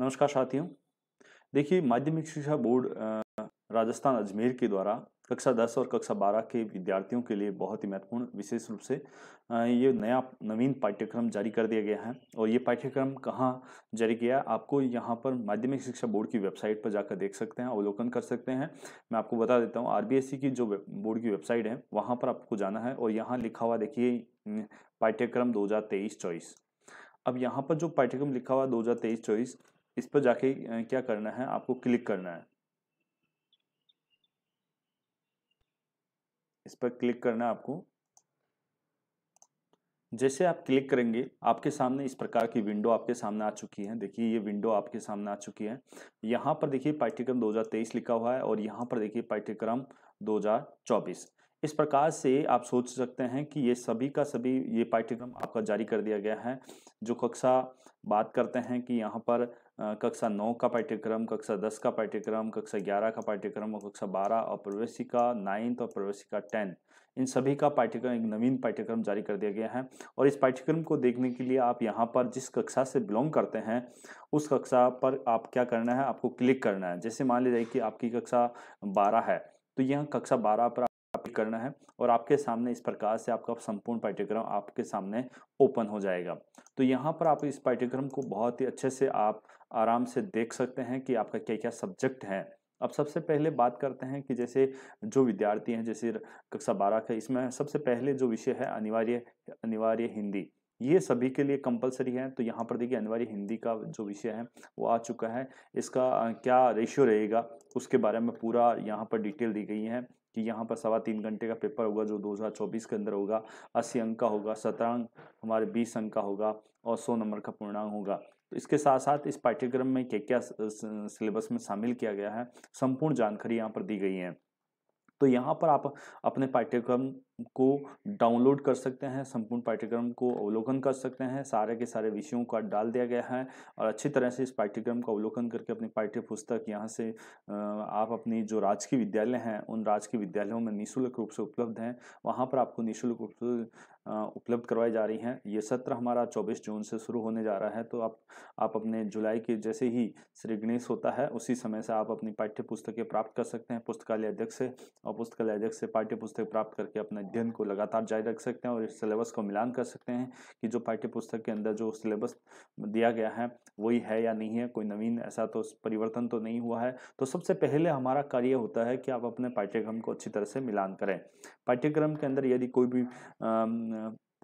नमस्कार साथियों देखिए माध्यमिक शिक्षा बोर्ड राजस्थान अजमेर के द्वारा कक्षा 10 और कक्षा 12 के विद्यार्थियों के लिए बहुत ही महत्वपूर्ण विशेष रूप से ये नया नवीन पाठ्यक्रम जारी कर दिया गया है और ये पाठ्यक्रम कहाँ जारी किया है आपको यहाँ पर माध्यमिक शिक्षा बोर्ड की वेबसाइट पर जाकर देख सकते हैं अवलोकन कर सकते हैं मैं आपको बता देता हूँ आर की जो बोर्ड की वेबसाइट है वहाँ पर आपको जाना है और यहाँ लिखा हुआ देखिए पाठ्यक्रम दो हज़ार अब यहाँ पर जो पाठ्यक्रम लिखा हुआ दो हज़ार इस पर जाके क्या करना है आपको क्लिक करना है इस पर क्लिक करना है आपको जैसे आप क्लिक करेंगे आपके सामने इस प्रकार की विंडो आपके सामने आ चुकी है देखिए ये विंडो आपके सामने आ चुकी है यहाँ पर देखिए पाठ्यक्रम 2023 लिखा हुआ है और यहाँ पर देखिए पाठ्यक्रम 2024 इस प्रकार से आप सोच सकते हैं कि ये सभी का सभी ये पाठ्यक्रम आपका जारी कर दिया गया है जो कक्षा बात करते हैं कि यहाँ पर कक्षा नौ का पाठ्यक्रम कक्षा दस का पाठ्यक्रम कक्षा ग्यारह का पाठ्यक्रम और कक्षा बारह और प्रवेशिका नाइन्थ और प्रवेशिका टेन इन सभी का पाठ्यक्रम एक नवीन पाठ्यक्रम जारी कर दिया गया है और इस पाठ्यक्रम को देखने के लिए आप यहाँ पर जिस कक्षा से बिलोंग करते हैं उस कक्षा पर आप क्या करना है आपको क्लिक करना है जैसे मान लीजिए कि आपकी कक्षा बारह है तो यह कक्षा बारह पर करना है और आपके सामने इस प्रकार से आपका संपूर्ण पाठ्यक्रम आपके सामने ओपन हो जाएगा तो यहाँ पर आप इस पाठ्यक्रम को बहुत ही अच्छे से आप आराम से देख सकते हैं कि आपका क्या क्या सब्जेक्ट है अब सबसे पहले बात करते हैं कि जैसे जो विद्यार्थी हैं जैसे कक्षा बारह का इसमें सबसे पहले जो विषय है अनिवार्य अनिवार्य हिंदी ये सभी के लिए कंपलसरी है तो यहाँ पर देखिए अनिवार्य हिंदी का जो विषय है वो आ चुका है इसका क्या रेशियो रहेगा उसके बारे में पूरा यहाँ पर डिटेल दी गई है कि यहाँ पर सवा तीन घंटे का पेपर होगा जो 2024 के अंदर होगा अस्सी अंक का होगा सत्रह अंक हमारे बीस अंक का होगा और सौ नंबर का पूर्णांक होगा तो इसके साथ साथ इस पाठ्यक्रम में क्या क्या सिलेबस में शामिल किया गया है संपूर्ण जानकारी यहाँ पर दी गई है तो यहाँ पर आप अपने पाठ्यक्रम को डाउनलोड कर सकते हैं संपूर्ण पाठ्यक्रम को अवलोकन कर सकते हैं सारे के सारे विषयों का डाल दिया गया है और अच्छी तरह से इस पाठ्यक्रम का अवलोकन करके अपनी पाठ्य पुस्तक यहाँ से आप अपनी जो राजकीय विद्यालय हैं उन राजकीय विद्यालयों में निःशुल्क रूप से उपलब्ध हैं वहाँ पर आपको निःशुल्क रूप से उपलब्ध करवाई जा रही हैं ये सत्र हमारा चौबीस जून से शुरू होने जा रहा है तो आप आप अपने जुलाई के जैसे ही श्री गणेश होता है उसी समय से आप अपनी पाठ्य पुस्तकें प्राप्त कर सकते हैं पुस्तकालय अध्यक्ष से और पुस्तकालय अध्यक्ष से पाठ्य पुस्तक प्राप्त करके अपने अध्ययन को लगातार जारी रख सकते हैं और इस सिलेबस को मिलान कर सकते हैं कि जो पाठ्य पुस्तक के अंदर जो सिलेबस दिया गया है वही है या नहीं है कोई नवीन ऐसा तो परिवर्तन तो नहीं हुआ है तो सबसे पहले हमारा कार्य होता है कि आप अपने पाठ्यक्रम को अच्छी तरह से मिलान करें पाठ्यक्रम के अंदर यदि कोई भी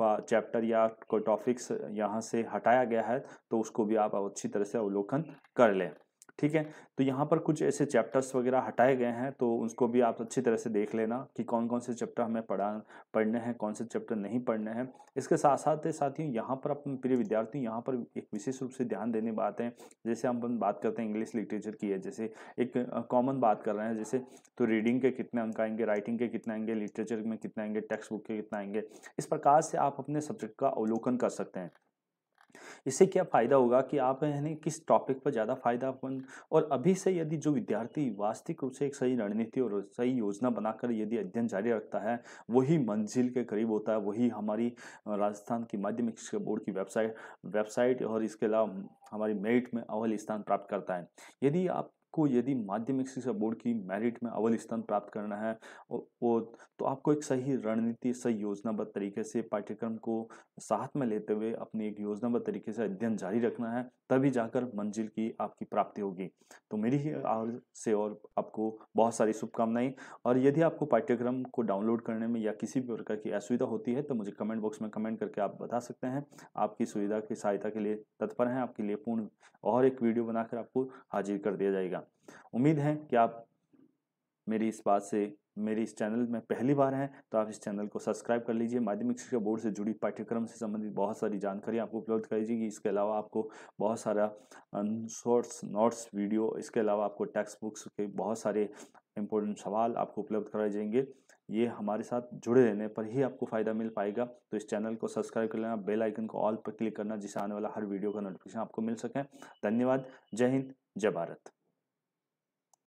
चैप्टर या कोई टॉपिक्स यहाँ से हटाया गया है तो उसको भी आप अच्छी तरह से अवलोकन कर लें ठीक है तो यहाँ पर कुछ ऐसे चैप्टर्स वगैरह हटाए गए हैं तो उसको भी आप अच्छी तरह से देख लेना कि कौन कौन से चैप्टर हमें पढ़ा पढ़ने हैं कौन से चैप्टर नहीं पढ़ने हैं इसके साथ साथ साथियों यहाँ पर अपने प्रिय विद्यार्थी यहाँ पर एक विशेष रूप से ध्यान देने बात है जैसे हम बात करते हैं इंग्लिश लिटरेचर की है जैसे एक कॉमन बात कर रहे हैं जैसे तो रीडिंग के कितने अंक आएंगे राइटिंग के कितने आएंगे लिटरेचर में कितने आएंगे टेक्स्ट बुक के कितने आएंगे इस प्रकार से आप अपने सब्जेक्ट का अवलोकन कर सकते हैं इससे क्या फ़ायदा होगा कि आप यानी किस टॉपिक पर ज़्यादा फायदा बन और अभी से यदि जो विद्यार्थी वास्तविक रूप से एक सही रणनीति और सही योजना बनाकर यदि अध्ययन जारी रखता है वही मंजिल के करीब होता है वही हमारी राजस्थान की माध्यमिक शिक्षा बोर्ड की वेबसाइट वेबसाइट और इसके अलावा हमारी मेरिट में अव्वल स्थान प्राप्त करता है यदि आप आपको यदि माध्यमिक शिक्षा बोर्ड की मेरिट में अव्वल स्थान प्राप्त करना है वो तो आपको एक सही रणनीति सही योजनाबद्ध तरीके से पाठ्यक्रम को साथ में लेते हुए अपनी एक योजनाबद्ध तरीके से अध्ययन जारी रखना है तभी जाकर मंजिल की आपकी प्राप्ति होगी तो मेरी ही और से और आपको बहुत सारी शुभकामनाएं और यदि आपको पाठ्यक्रम को डाउनलोड करने में या किसी भी प्रकार की असुविधा होती है तो मुझे कमेंट बॉक्स में कमेंट करके आप बता सकते हैं आपकी सुविधा की सहायता के लिए तत्पर हैं आपके लिए पूर्ण और एक वीडियो बनाकर आपको हाजिर कर दिया जाएगा उम्मीद है कि आप मेरी इस बात से मेरे इस चैनल में पहली बार हैं तो आप इस चैनल को सब्सक्राइब कर लीजिए माध्यमिक शिक्षा बोर्ड से जुड़ी पाठ्यक्रम से संबंधित बहुत सारी जानकारी आपको उपलब्ध कराइएगी इसके अलावा आपको बहुत सारा शॉर्ट्स नोट्स वीडियो इसके अलावा आपको टेक्स्ट बुक्स के बहुत सारे इंपॉर्टेंट सवाल आपको उपलब्ध कराए जाएंगे ये हमारे साथ जुड़े रहने पर ही आपको फ़ायदा मिल पाएगा तो इस चैनल को सब्सक्राइब कर लेना बेल आइकन को ऑल पर क्लिक करना जिससे आने वाला हर वीडियो का नोटिफिकेशन आपको मिल सके धन्यवाद जय हिंद जय भारत